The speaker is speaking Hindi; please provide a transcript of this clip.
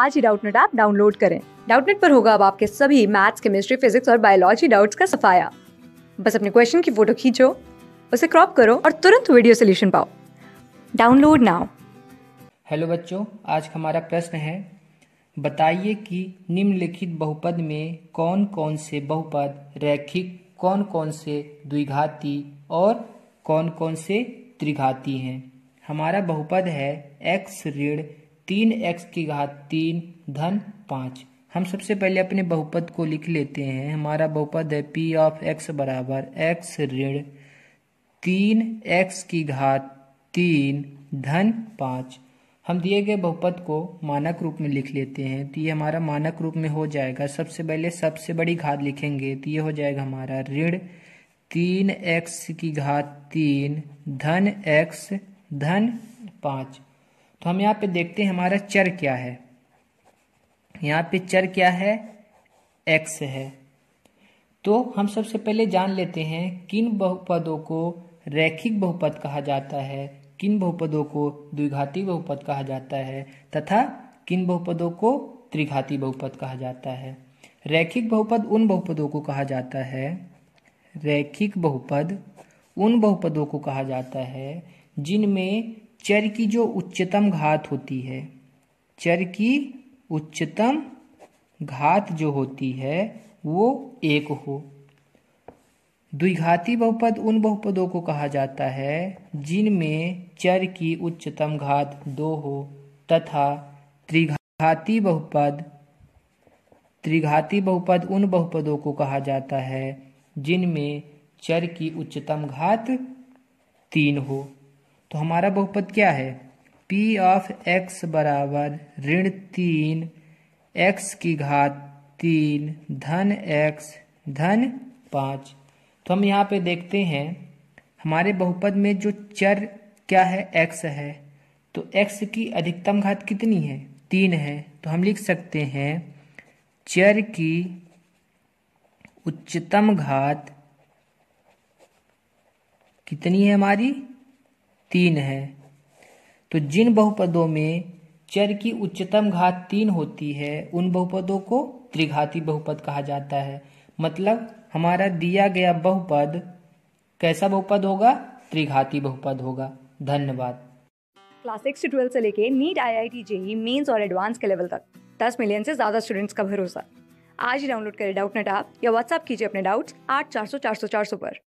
आज ही डाउटनेट ऐप डाउनलोड करें डाउटनेट पर होगा अब आपके सभी मैथ्स केमिस्ट्री फिजिक्स और बायोलॉजी डाउट्स का सफाया बस अपने क्वेश्चन की फोटो खींचो उसे क्रॉप करो और तुरंत वीडियो सोल्यूशन पाओ डाउनलोड नाउ हेलो बच्चों आज हमारा प्रश्न है बताइए कि निम्नलिखित बहुपद में कौन कौन से बहुपद रैखिक कौन कौन से द्विघाती और कौन कौन से त्रिघाती हैं हमारा बहुपद है एक्स ऋण तीन एक्स की घात तीन धन पाँच हम सबसे पहले अपने बहुपद को लिख लेते हैं हमारा बहुपद है पी ऑफ एक्स बराबर एक्स ऋण तीन एक्स की घात तीन धन पाँच हम दिए गए बहुपद को मानक रूप में लिख लेते हैं तो ये हमारा मानक रूप में हो जाएगा सबसे पहले सबसे बड़ी घात लिखेंगे तो ये हो जाएगा हमारा ऋण तीन एक्स की घात तीन धन एक्स धन पाँच तो हम यहाँ पे देखते हैं हमारा चर क्या है यहाँ पे चर क्या है एक्स है तो हम सबसे पहले जान लेते हैं किन बहुपदों को रैखिक बहुपद कहा जाता है किन बहुपदों को द्विघाती बहुपद कहा जाता है तथा किन बहुपदों को त्रिघाती बहुपद कहा जाता है रैखिक बहुपद उन बहुपदों को कहा जाता है रैखिक बहुपद उन बहुपदों को कहा जाता है जिनमें चर की जो उच्चतम घात होती है चर की उच्चतम घात जो होती है वो एक हो द्विघाती बहुपद उन बहुपदों को कहा जाता है जिनमें चर की उच्चतम घात दो हो तथा त्रिघाती बहुपद त्रिघाती बहुपद उन बहुपदों को कहा जाता है जिनमें चर की उच्चतम घात तीन हो तो हमारा बहुपद क्या है पी ऑफ एक्स बराबर ऋण तीन एक्स की घात तीन धन एक्स धन पाँच तो हम यहाँ पे देखते हैं हमारे बहुपद में जो चर क्या है एक्स है तो एक्स की अधिकतम घात कितनी है तीन है तो हम लिख सकते हैं चर की उच्चतम घात कितनी है हमारी तीन है तो जिन बहुपदों में चर की उच्चतम घात तीन होती है उन बहुपदों को त्रिघाती बहुपद कहा जाता है मतलब हमारा दिया गया बहुपद कैसा बहुपद होगा त्रिघाती बहुपद होगा धन्यवाद क्लास सिक्स ट्वेल्व से लेके NEET I I T JEE mains और एडवांस के लेवल तक दस मिलियन से ज़्यादा स्टूडेंट्स का भरोसा आज ही डाउनलोड करें डाउट नेट ऐप या व्हाट्सअप कीजिए अपने डाउट्स आठ चार सौ चार सौ चार सौ पर